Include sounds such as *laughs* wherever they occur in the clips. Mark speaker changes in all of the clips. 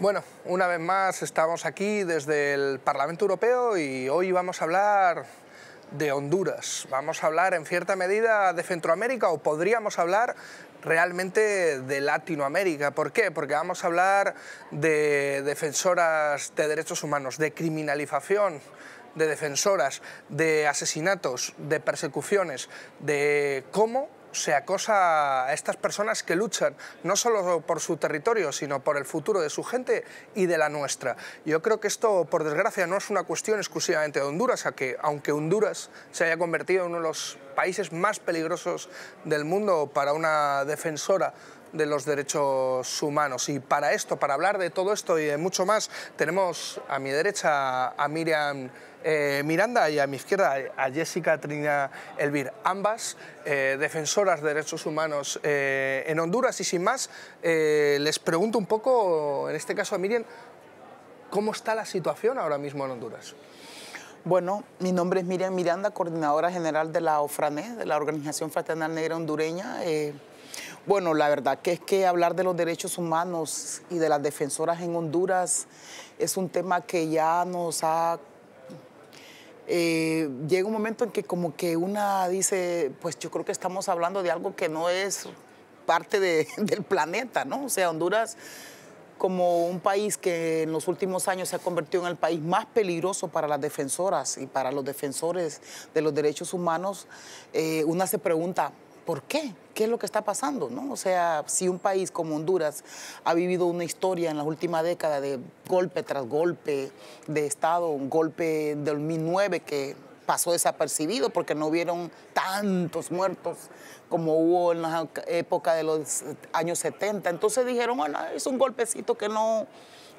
Speaker 1: Bueno, una vez más estamos aquí desde el Parlamento Europeo y hoy vamos a hablar de Honduras. Vamos a hablar en cierta medida de Centroamérica o podríamos hablar realmente de Latinoamérica. ¿Por qué? Porque vamos a hablar de defensoras de derechos humanos, de criminalización de defensoras, de asesinatos, de persecuciones, de cómo se acosa a estas personas que luchan no solo por su territorio, sino por el futuro de su gente y de la nuestra. Yo creo que esto, por desgracia, no es una cuestión exclusivamente de Honduras, a que, aunque Honduras se haya convertido en uno de los países más peligrosos del mundo para una defensora de los derechos humanos. Y para esto, para hablar de todo esto y de mucho más, tenemos a mi derecha a Miriam eh, Miranda y a mi izquierda a Jessica Trina Elvir, ambas eh, defensoras de derechos humanos eh, en Honduras. Y sin más, les pregunto un poco, en este caso a Miriam, ¿cómo está la situación ahora mismo en Honduras? Bueno,
Speaker 2: mi nombre es Miriam Miranda, coordinadora general de la OFRANE, de la Organización Fraternal Negra Hondureña. Bueno, la verdad que es que hablar de los derechos humanos y de las defensoras en Honduras es un tema que ya nos ha... Eh, llega un momento en que como que una dice, pues yo creo que estamos hablando de algo que no es parte *laughs* del planeta, ¿no? O sea, Honduras como un país que en los últimos años se ha convertido en el país más peligroso para las defensoras y para los defensores de los derechos humanos, eh, una se pregunta, ¿por qué? ¿Qué es lo que está pasando? ¿no? O sea, si un país como Honduras ha vivido una historia en la última década de golpe tras golpe de Estado, un golpe del 2009 que pasó desapercibido porque no hubieron tantos muertos como hubo en la época de los años 70. Entonces dijeron, bueno, es un golpecito que no,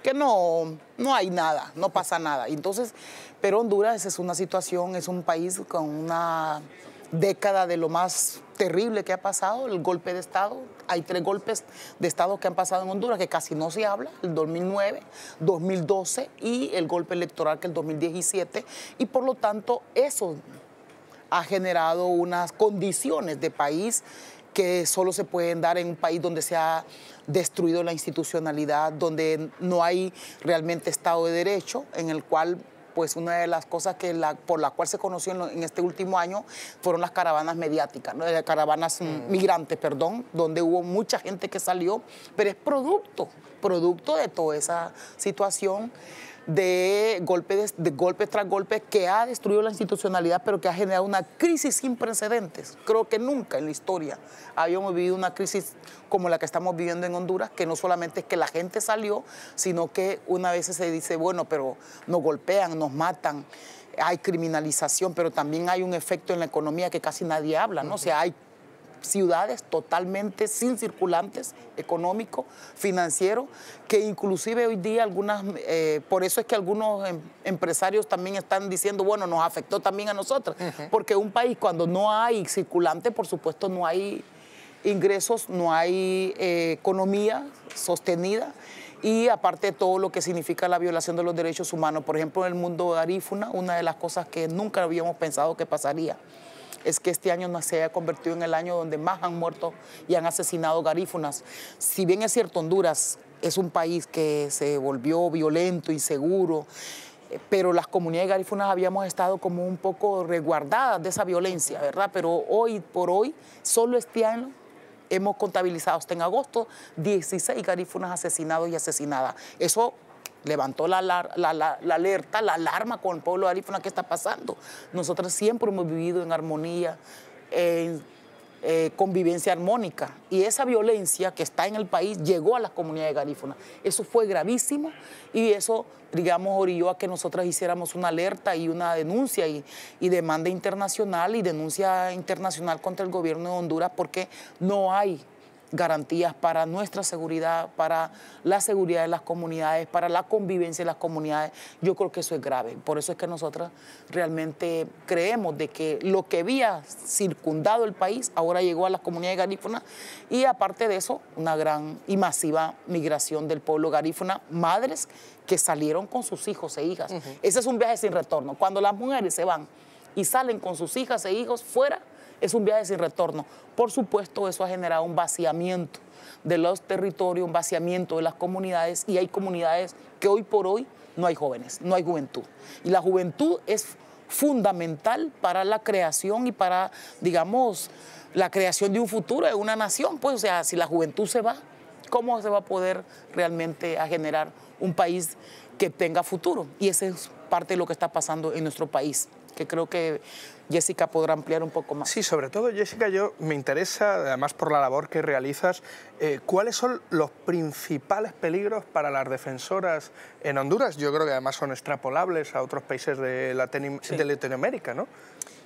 Speaker 2: que no, no hay nada, no pasa nada. Entonces, pero Honduras es una situación, es un país con una década de lo más terrible que ha pasado, el golpe de Estado. Hay tres golpes de Estado que han pasado en Honduras que casi no se habla, el 2009, 2012 y el golpe electoral que el 2017. Y por lo tanto, eso ha generado unas condiciones de país que solo se pueden dar en un país donde se ha destruido la institucionalidad, donde no hay realmente Estado de Derecho, en el cual pues una de las cosas que por la cual se conoció en, este último año fueron las caravanas mediáticas, ¿no? Eh, caravanas mm. migrantes, perdón, donde hubo mucha gente que salió, pero es producto, producto de toda esa situación de golpes, de tras golpes que ha destruido la institucionalidad, pero que ha generado una crisis sin precedentes. Creo que nunca en la historia habíamos vivido una crisis como la que estamos viviendo en Honduras, que no solamente es que la gente salió, sino que una vez se dice, bueno, pero nos golpean, nos matan hay criminalización, pero también hay un efecto en la economía que casi nadie habla, ¿no? O sea, hay ciudades totalmente sin circulantes económico, financiero, que inclusive hoy día algunas, eh, por eso es que algunos em, empresarios también están diciendo, bueno, nos afectó también a nosotros, porque un país cuando no hay circulante, por supuesto no hay ingresos, no hay eh, economía sostenida y aparte de todo lo que significa la violación de los derechos humanos. Por ejemplo, en el mundo de una de las cosas que nunca habíamos pensado que pasaría es que este año no se haya convertido en el año donde más han muerto y han asesinado garífunas. Si bien es cierto, Honduras es un país que se volvió violento, inseguro, eh, pero las comunidades garífunas habíamos estado como un poco resguardadas de esa violencia, ¿verdad? Pero hoy por hoy, solo este año hemos contabilizado hasta en agosto 16 garífunas asesinados y asesinadas. Eso levantó la, alerta, la alarma con el pueblo de Arífona, ¿qué está pasando? Nosotros siempre hemos vivido en armonía, en eh, convivencia armónica, y esa violencia que está en el país llegó a las comunidades de Garífona. Eso fue gravísimo y eso, digamos, orilló a que nosotras hiciéramos una alerta y una denuncia y, y demanda internacional y denuncia internacional contra el gobierno de Honduras porque no hay garantías para nuestra seguridad, para la seguridad de las comunidades, para la convivencia de las comunidades, yo creo que eso es grave. Por eso es que nosotras realmente creemos de que lo que había circundado el país ahora llegó a las comunidades garífonas. y aparte de eso, una gran y masiva migración del pueblo garífona, madres que salieron con sus hijos e hijas. Ese es un viaje sin retorno. Cuando las mujeres se van y salen con sus hijas e hijos fuera, es un viaje sin retorno. Por supuesto, eso ha generado un vaciamiento de los territorios, un vaciamiento de las comunidades y hay comunidades que hoy por hoy no hay jóvenes, no hay juventud. Y la juventud es fundamental para la creación y para, digamos, la creación de un futuro, de una nación. Pues, o sea, si la juventud se va, ¿cómo se va a poder realmente a generar un país que tenga futuro? Y ese es parte de lo que está pasando en nuestro país que
Speaker 1: creo que Jessica podrá ampliar un poco más. Sí, sobre todo, Jessica, yo me interesa, además por la labor que realizas, eh, cuáles son los principales peligros para las defensoras en Honduras. Yo creo que además son extrapolables a otros países de, Latinoamérica, ¿no?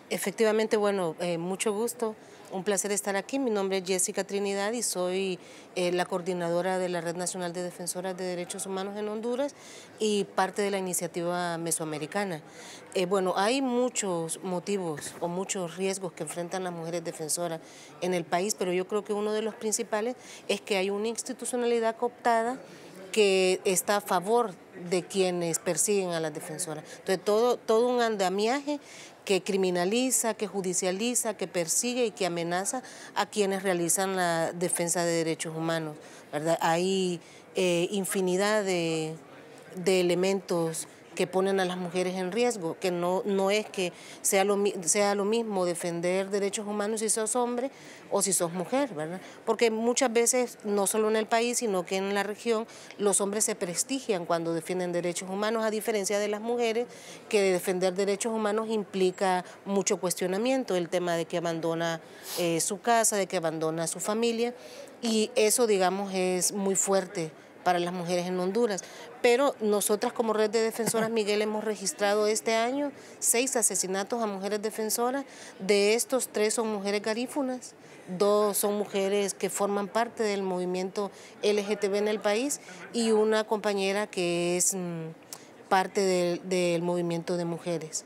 Speaker 3: Efectivamente, bueno, eh, mucho gusto. Un placer estar aquí. Mi nombre es Jessica Trinidad y soy eh, la coordinadora de la Red Nacional de Defensoras de Derechos Humanos en Honduras y parte de la iniciativa mesoamericana. Eh, bueno, hay muchos motivos o muchos riesgos que enfrentan las mujeres defensoras en el país, pero yo creo que uno de los principales es que hay una institucionalidad cooptada que está a favor de quienes persiguen a las defensoras. Entonces, todo, todo un andamiaje que criminaliza, que judicializa, que persigue y que amenaza a quienes realizan la defensa de derechos humanos. ¿verdad? Hay eh, infinidad de, de elementos que ponen a las mujeres en riesgo, que no, no es que sea lo, sea lo mismo defender derechos humanos si sos hombre o si sos mujer, ¿verdad? Porque muchas veces, no solo en el país, sino que en la región, los hombres se prestigian cuando defienden derechos humanos, a diferencia de las mujeres, que defender derechos humanos implica mucho cuestionamiento, el tema de que abandona eh, su casa, de que abandona su familia, y eso, digamos, es muy fuerte para las mujeres en Honduras. Pero nosotras como Red de Defensoras *laughs* Miguel hemos registrado este año seis asesinatos a mujeres defensoras. De estos tres son mujeres garífunas, dos son mujeres que forman parte del movimiento LGTB en el país y una compañera que es mm, parte del, movimiento de mujeres.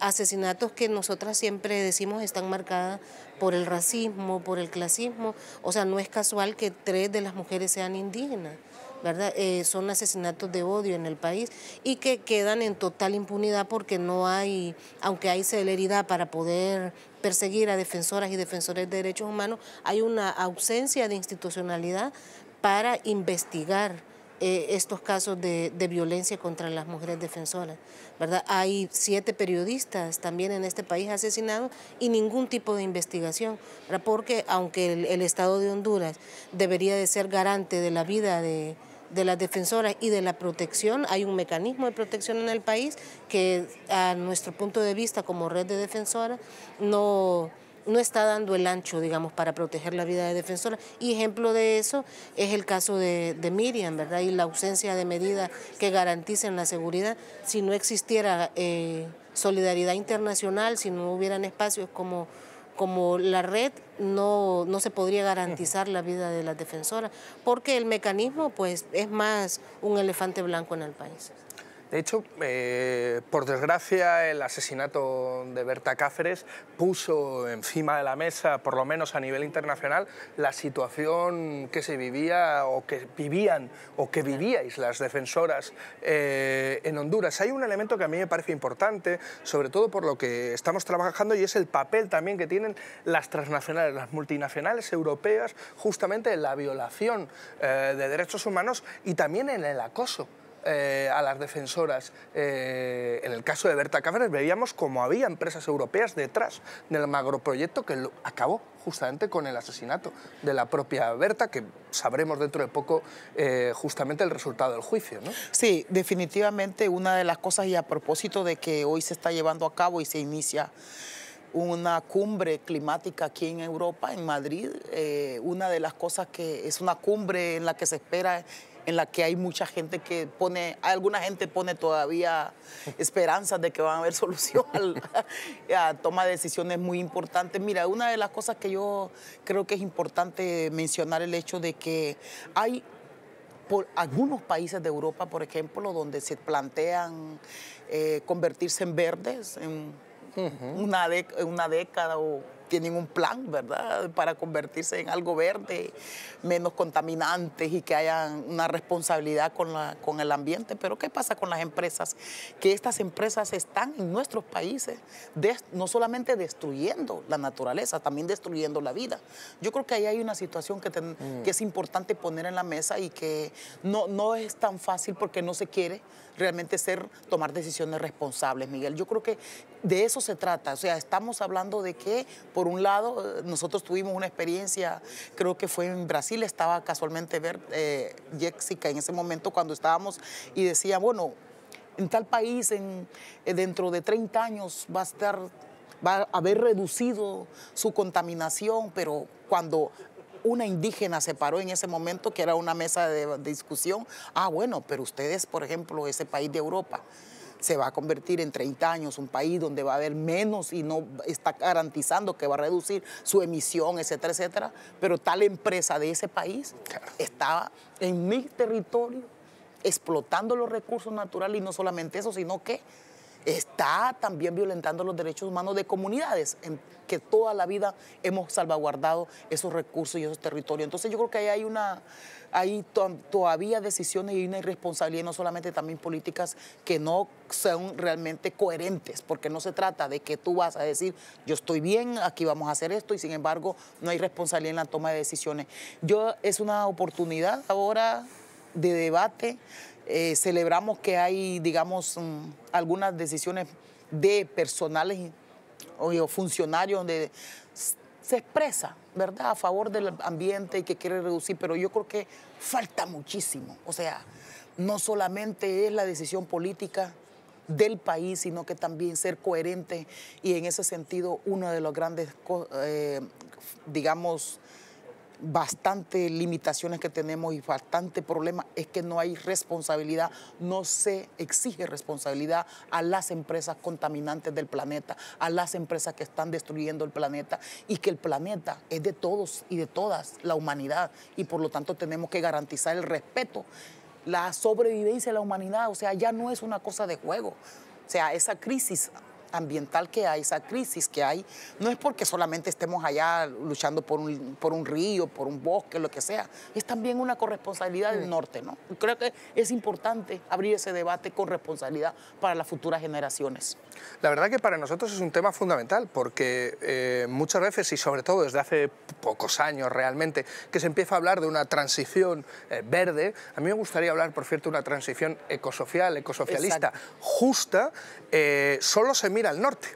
Speaker 3: Asesinatos que nosotras siempre decimos están marcadas por el racismo, por el clasismo. O sea, no es casual que tres de las mujeres sean indígenas. ¿verdad? Eh, son asesinatos de odio en el país y que quedan en total impunidad porque no hay, aunque hay celeridad para poder perseguir a defensoras y defensores de derechos humanos, hay una ausencia de institucionalidad para investigar eh, estos casos de, violencia contra las mujeres defensoras. ¿verdad? Hay siete periodistas también en este país asesinados y ningún tipo de investigación, porque aunque el Estado de Honduras debería de ser garante de la vida de, de las defensoras y de la protección, hay un mecanismo de protección en el país que a nuestro punto de vista como red de defensoras no, no está dando el ancho, digamos, para proteger la vida de defensoras. Y ejemplo de eso es el caso de, de Miriam, ¿verdad? Y la ausencia de medidas que garanticen la seguridad. Si no existiera eh, solidaridad internacional, si no hubieran espacios como como la red no, no se podría garantizar la vida de las defensoras, porque el mecanismo pues, es más un elefante blanco en el país.
Speaker 1: De hecho, eh, por desgracia, el asesinato de Berta Cáceres puso encima de la mesa, por lo menos a nivel internacional, la situación que se vivía o que vivían o que vivíais las defensoras eh, en Honduras. Hay un elemento que a mí me parece importante, sobre todo por lo que estamos trabajando, y es el papel también que tienen las transnacionales, las multinacionales europeas, justamente en la violación eh, de derechos humanos y también en el acoso eh, a las defensoras, eh, en el caso de Berta Cáceres, veíamos cómo había empresas europeas detrás del magroproyecto que acabó justamente con el asesinato de la propia Berta, que sabremos dentro de poco eh, justamente el resultado del juicio.
Speaker 2: Sí, definitivamente una de las cosas y a propósito de que hoy se está llevando a cabo y se inicia una cumbre climática aquí en Europa, en Madrid, una de las cosas que es una cumbre en la que se espera en la que hay mucha gente que pone, alguna gente pone todavía *laughs* esperanzas de que van a haber solución *laughs* a, toma decisiones muy importantes. Mira, una de las cosas que yo creo que es importante mencionar el hecho de que hay por algunos países de Europa, por ejemplo, donde se plantean eh, convertirse en verdes en una, una década o tienen un plan, ¿verdad?, para convertirse en algo verde, menos contaminantes y que haya una responsabilidad con, la, con el ambiente. Pero ¿qué pasa con las empresas? Que estas empresas están en nuestros países no solamente destruyendo la naturaleza, también destruyendo la vida. Yo creo que ahí hay una situación mm. que, es importante poner en la mesa y que no, no es tan fácil porque no se quiere realmente ser, tomar decisiones responsables, Miguel. Yo creo que de eso se trata. O sea, estamos hablando de que, por un lado, eh, nosotros tuvimos una experiencia, creo que fue en Brasil, estaba casualmente ver eh, en ese momento cuando estábamos y decía, bueno, en tal país, en, eh, dentro de 30 años va a estar va a haber reducido su contaminación, pero cuando una indígena se paró en ese momento, que era una mesa de, discusión. Ah, bueno, pero ustedes, por ejemplo, ese país de Europa se va a convertir en 30 años un país donde va a haber menos y no está garantizando que va a reducir su emisión, etcétera, etcétera. Pero tal empresa de ese país estaba en mi territorio explotando los recursos naturales y no solamente eso, sino que está también violentando los derechos humanos de comunidades en que toda la vida hemos salvaguardado esos recursos y esos territorios. Entonces yo creo que ahí hay una, hay todavía decisiones y una irresponsabilidad, no solamente también políticas que no son realmente coherentes, porque no se trata de que tú vas a decir, yo estoy bien, aquí vamos a hacer esto, y sin embargo no hay responsabilidad en la toma de decisiones. Yo es una oportunidad ahora de debate eh, celebramos que hay, digamos, mm, algunas decisiones de personales o, funcionarios donde se expresa, ¿verdad?, a favor del ambiente y que quiere reducir, pero yo creo que falta muchísimo. O sea, no solamente es la decisión política del país, sino que también ser coherente y en ese sentido una de las grandes, eh, digamos, bastante limitaciones que tenemos y bastante problema es que no hay responsabilidad, no se exige responsabilidad a las empresas contaminantes del planeta, a las empresas que están destruyendo el planeta y que el planeta es de todos y de todas la humanidad y por lo tanto tenemos que garantizar el respeto, la sobrevivencia de la humanidad, o sea, ya no es una cosa de juego. O sea, esa crisis ambiental que hay, esa crisis que hay, no es porque solamente estemos allá luchando por un, por un río, por un bosque, lo que sea. Es también una corresponsabilidad del mm. norte, ¿no? Creo que es importante abrir ese debate con responsabilidad para las futuras generaciones.
Speaker 1: La verdad que para nosotros es un tema fundamental porque eh, muchas veces y sobre todo desde hace pocos años realmente que se empieza a hablar de una transición eh, verde, a mí me gustaría hablar, por cierto, de una transición ecosocial, ecosocialista, justa eh, solo se mira al norte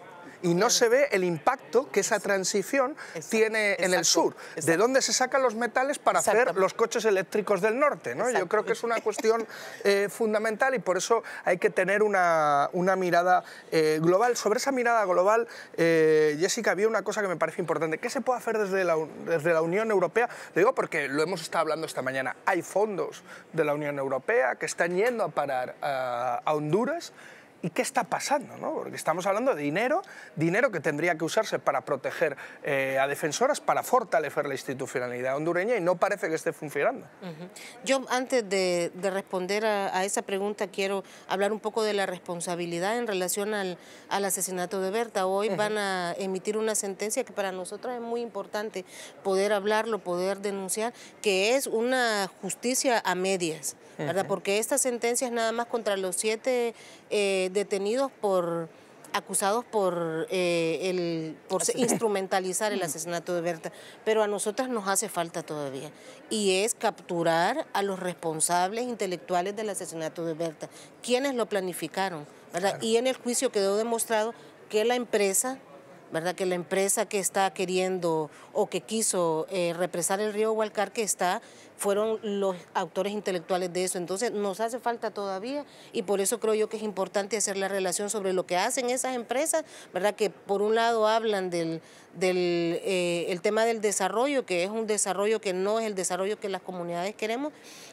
Speaker 1: y no se ve el impacto que esa transición tiene en el sur. ¿De dónde se sacan los metales para hacer los coches eléctricos del norte? ¿no? Yo creo que es una cuestión eh, fundamental y por eso hay que tener una, una mirada eh, global. Sobre esa mirada global, Jessica, había una cosa que me parece importante. ¿Qué se puede hacer desde la, desde la Unión Europea? Lo digo porque lo hemos estado hablando esta mañana. Hay fondos de la Unión Europea que están yendo a parar a, a Honduras ¿Y qué está pasando? Porque estamos hablando de dinero, dinero que tendría que usarse para proteger eh, a defensoras, para fortalecer la institucionalidad hondureña y no parece que esté funcionando.
Speaker 3: Yo antes de, responder a, esa pregunta quiero hablar un poco de la responsabilidad en relación al, asesinato de Berta. Hoy van a emitir una sentencia que para nosotros es muy importante poder hablarlo, poder denunciar, que es una justicia a medias, ¿verdad? Porque esta sentencia es nada más contra los siete... Eh, detenidos por acusados por eh, el por instrumentalizar el mm. asesinato de Berta, pero a nosotras nos hace falta todavía y es capturar a los responsables intelectuales del asesinato de Berta, quienes lo planificaron, ¿verdad? Y en el juicio quedó demostrado que la empresa ¿verdad? Que la empresa que está queriendo o que quiso eh, represar el río que está, fueron los autores intelectuales de eso. Entonces nos hace falta todavía y por eso creo yo que es importante hacer la relación sobre lo que hacen esas empresas, ¿verdad? Que por un lado hablan del, del eh, tema del desarrollo, que es un desarrollo que no es el desarrollo que las comunidades queremos,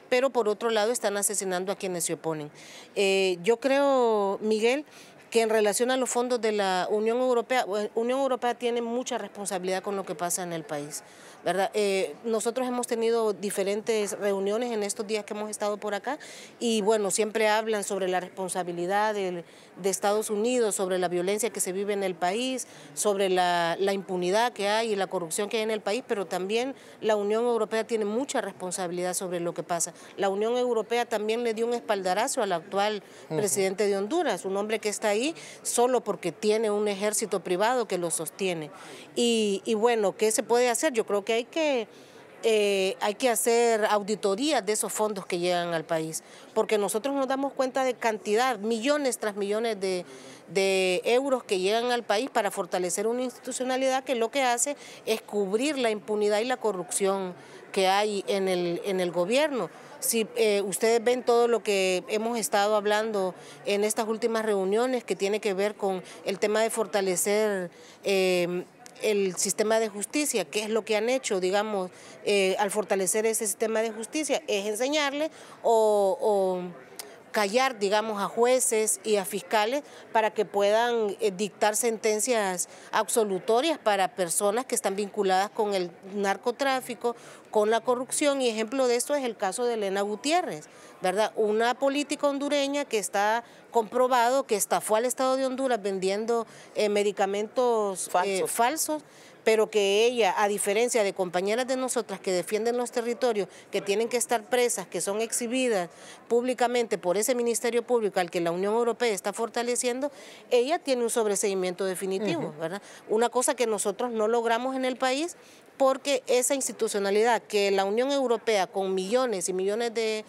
Speaker 3: pero por otro lado están asesinando a quienes se oponen. Eh, yo creo, Miguel, que en relación a los fondos de la Unión Europea, Unión Europea tiene mucha responsabilidad con lo que pasa en el país. ¿verdad? Eh, nosotros hemos tenido diferentes reuniones en estos días que hemos estado por acá y bueno, siempre hablan sobre la responsabilidad de Estados Unidos, sobre la violencia que se vive en el país, sobre la, impunidad que hay y la corrupción que hay en el país, pero también la Unión Europea tiene mucha responsabilidad sobre lo que pasa. La Unión Europea también le dio un espaldarazo al actual presidente de Honduras, un hombre que está ahí solo porque tiene un ejército privado que lo sostiene. Y, y bueno, ¿qué se puede hacer? Yo creo que hay que, eh, hay que hacer auditoría de esos fondos que llegan al país, porque nosotros nos damos cuenta de cantidad, millones tras millones de, euros que llegan al país para fortalecer una institucionalidad que lo que hace es cubrir la impunidad y la corrupción que hay en el, en el gobierno. Si eh, ustedes ven todo lo que hemos estado hablando en estas últimas reuniones que tiene que ver con el tema de fortalecer... Eh, el sistema de justicia, qué es lo que han hecho, digamos, eh, al fortalecer ese sistema de justicia, es enseñarle o callar, digamos, a jueces y a fiscales para que puedan eh, dictar sentencias absolutorias para personas que están vinculadas con el narcotráfico, con la corrupción. Y ejemplo de esto es el caso de Elena Gutiérrez, ¿verdad? Una política hondureña que está comprobado que estafó al Estado de Honduras vendiendo eh, medicamentos eh, falsos pero que ella, a diferencia de compañeras de nosotras que defienden los territorios, que tienen que estar presas, que son exhibidas públicamente por ese Ministerio Público al que la Unión Europea está fortaleciendo, ella tiene un sobreseguimiento definitivo, ¿verdad? Una cosa que nosotros no logramos en el país porque esa institucionalidad que la Unión Europea con millones y millones de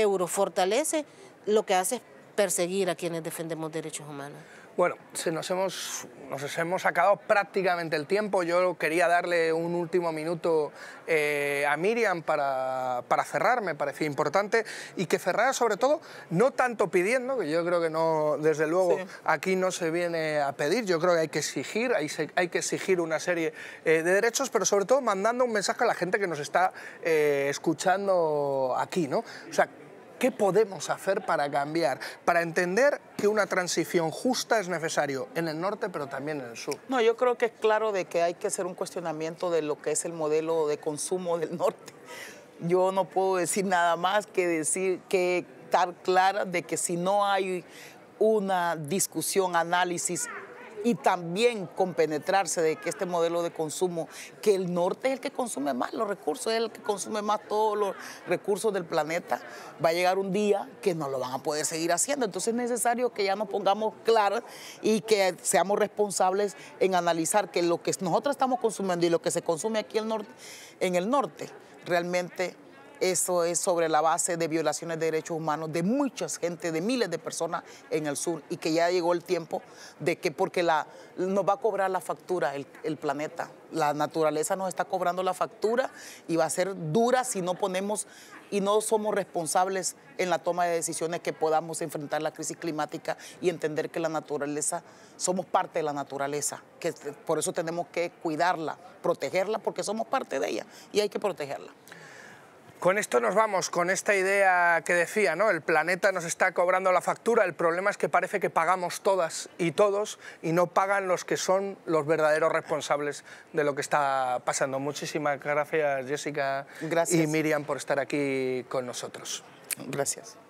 Speaker 3: euros fortalece,
Speaker 1: lo que hace es perseguir a quienes defendemos derechos humanos. Bueno, si nos, hemos, nos hemos acabado prácticamente el tiempo. Yo quería darle un último minuto eh, a Miriam para, cerrar, me parecía importante, y que cerrara sobre todo, no tanto pidiendo, que yo creo que no, desde luego, aquí no se viene a pedir, yo creo que hay que exigir, hay, hay que exigir una serie eh, de derechos, pero sobre todo mandando un mensaje a la gente que nos está eh, escuchando aquí, ¿no? O sea, ¿Qué podemos hacer para cambiar? Para entender que una transición justa es necesario en el norte, pero también en el sur.
Speaker 2: No, yo creo que es claro de que hay que hacer un cuestionamiento de lo que es el modelo de consumo del norte. Yo no puedo decir nada más que decir que estar clara de que si no hay una discusión, análisis y también compenetrarse de que este modelo de consumo, que el norte es el que consume más los recursos, es el que consume más todos los recursos del planeta, va a llegar un día que no lo van a poder seguir haciendo. Entonces es necesario que ya nos pongamos claros y que seamos responsables en analizar que lo que nosotros estamos consumiendo y lo que se consume aquí en el norte, en el norte realmente eso es sobre la base de violaciones de derechos humanos de muchas gente, de miles de personas en el sur y que ya llegó el tiempo de que porque la, nos va a cobrar la factura el, el planeta. La naturaleza nos está cobrando la factura y va a ser dura si no ponemos y no somos responsables en la toma de decisiones que podamos enfrentar la crisis climática y entender que la naturaleza, somos parte de la naturaleza, que por eso tenemos que cuidarla, protegerla, porque somos parte de ella y hay que protegerla.
Speaker 1: Con esto nos vamos, con esta idea que decía, ¿no? El planeta nos está cobrando la factura, el problema es que parece que pagamos todas y todos y no pagan los que son los verdaderos responsables de lo que está pasando. Muchísimas gracias, Jessica y Miriam, por estar aquí con nosotros.
Speaker 2: Gracias.